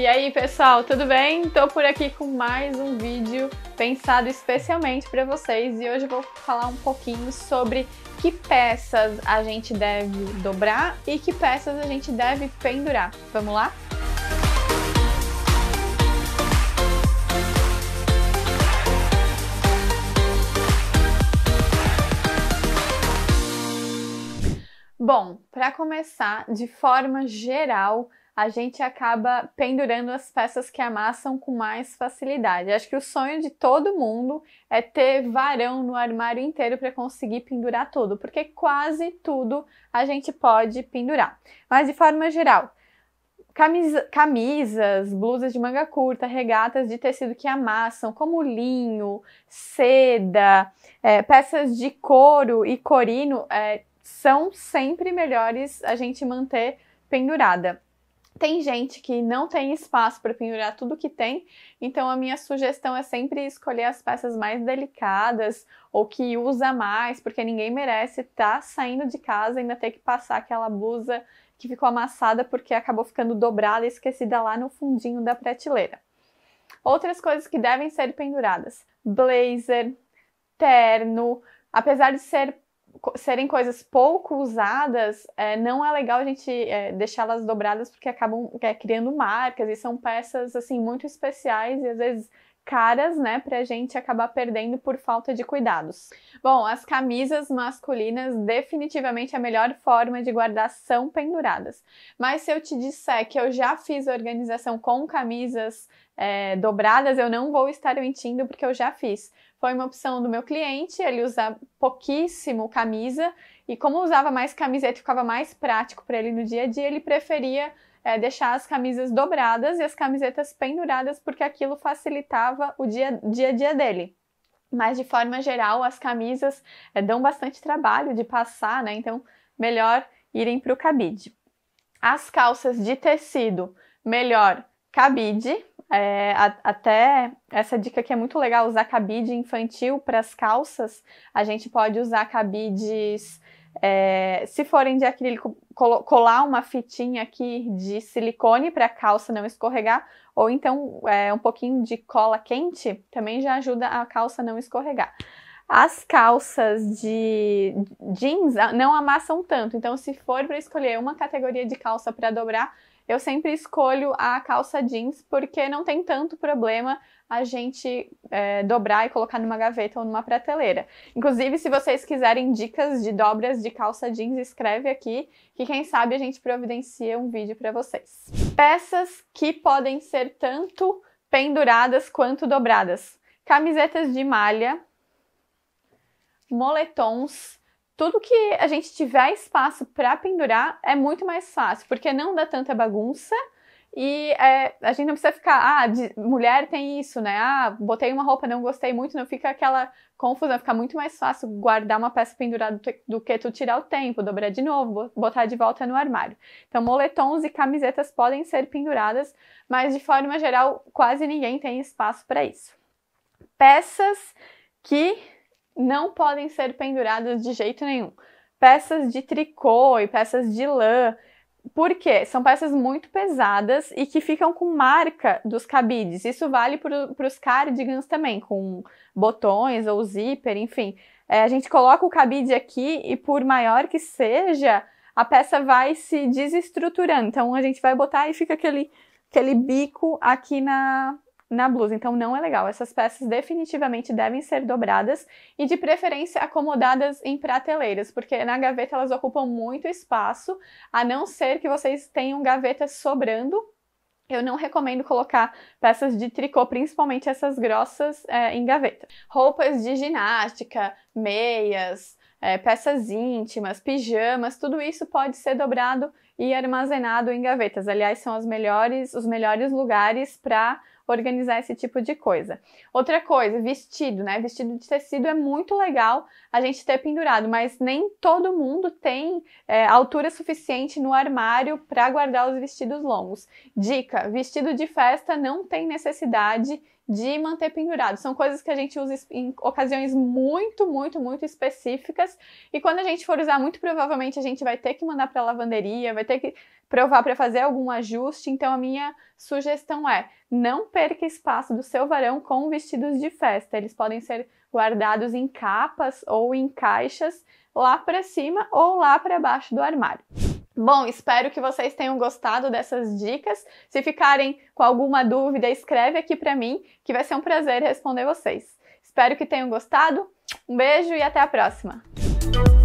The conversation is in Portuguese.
E aí, pessoal, tudo bem? Estou por aqui com mais um vídeo pensado especialmente para vocês e hoje eu vou falar um pouquinho sobre que peças a gente deve dobrar e que peças a gente deve pendurar. Vamos lá? Bom, para começar, de forma geral, a gente acaba pendurando as peças que amassam com mais facilidade. Acho que o sonho de todo mundo é ter varão no armário inteiro para conseguir pendurar tudo, porque quase tudo a gente pode pendurar. Mas de forma geral, camisa, camisas, blusas de manga curta, regatas de tecido que amassam, como linho, seda, é, peças de couro e corino, é, são sempre melhores a gente manter pendurada. Tem gente que não tem espaço para pendurar tudo que tem, então a minha sugestão é sempre escolher as peças mais delicadas ou que usa mais, porque ninguém merece estar tá saindo de casa e ainda ter que passar aquela blusa que ficou amassada porque acabou ficando dobrada e esquecida lá no fundinho da prateleira. Outras coisas que devem ser penduradas: blazer, terno, apesar de ser serem coisas pouco usadas, é, não é legal a gente é, deixá-las dobradas porque acabam é, criando marcas e são peças assim muito especiais e às vezes caras, né, pra gente acabar perdendo por falta de cuidados. Bom, as camisas masculinas definitivamente é a melhor forma de guardar são penduradas. Mas se eu te disser que eu já fiz organização com camisas é, dobradas, eu não vou estar mentindo porque eu já fiz. Foi uma opção do meu cliente, ele usa pouquíssimo camisa e como usava mais camiseta, ficava mais prático para ele no dia a dia, ele preferia é, deixar as camisas dobradas e as camisetas penduradas, porque aquilo facilitava o dia, dia a dia dele. Mas de forma geral, as camisas é, dão bastante trabalho de passar, né? Então, melhor irem para o cabide. As calças de tecido, melhor cabide, é, a, até essa dica que é muito legal usar cabide infantil para as calças. A gente pode usar cabides é, se forem de acrílico, colar uma fitinha aqui de silicone para a calça não escorregar, ou então é, um pouquinho de cola quente também já ajuda a calça não escorregar. As calças de jeans ah, não amassam tanto, então se for para escolher uma categoria de calça para dobrar, eu sempre escolho a calça jeans porque não tem tanto problema a gente é, dobrar e colocar numa gaveta ou numa prateleira. Inclusive, se vocês quiserem dicas de dobras de calça jeans, escreve aqui que quem sabe a gente providencia um vídeo para vocês. Peças que podem ser tanto penduradas quanto dobradas. Camisetas de malha, moletons, tudo que a gente tiver espaço para pendurar é muito mais fácil, porque não dá tanta bagunça. E é, a gente não precisa ficar, ah, de, mulher tem isso, né? Ah, botei uma roupa, não gostei muito, não fica aquela confusão, fica muito mais fácil guardar uma peça pendurada do, do que tu tirar o tempo, dobrar de novo, botar de volta no armário. Então, moletons e camisetas podem ser penduradas, mas de forma geral, quase ninguém tem espaço para isso. Peças que não podem ser penduradas de jeito nenhum. Peças de tricô e peças de lã, porque são peças muito pesadas e que ficam com marca dos cabides. Isso vale para os cardigans também, com botões ou zíper, enfim. É, a gente coloca o cabide aqui e por maior que seja, a peça vai se desestruturando. Então a gente vai botar e fica aquele, aquele bico aqui na, na blusa, então não é legal. Essas peças definitivamente devem ser dobradas e de preferência acomodadas em prateleiras, porque na gaveta elas ocupam muito espaço, a não ser que vocês tenham gavetas sobrando eu não recomendo colocar peças de tricô, principalmente essas grossas, é, em gaveta. Roupas de ginástica, meias, é, peças íntimas, pijamas, tudo isso pode ser dobrado e armazenado em gavetas. Aliás, são melhores, os melhores lugares para organizar esse tipo de coisa. Outra coisa, vestido, né? Vestido de tecido é muito legal a gente ter pendurado, mas nem todo mundo tem é, altura suficiente no armário para guardar os vestidos longos. Dica: vestido de festa não tem necessidade de manter pendurado. São coisas que a gente usa em ocasiões muito, muito, muito específicas. E quando a gente for usar, muito provavelmente a gente vai ter que mandar para lavanderia, vai ter que provar para fazer algum ajuste. Então a minha sugestão é: não perca espaço do seu varão com vestidos de festa. Eles podem ser guardados em capas ou em caixas lá para cima ou lá para baixo do armário. Bom, espero que vocês tenham gostado dessas dicas. Se ficarem com alguma dúvida, escreve aqui para mim, que vai ser um prazer responder vocês. Espero que tenham gostado. Um beijo e até a próxima.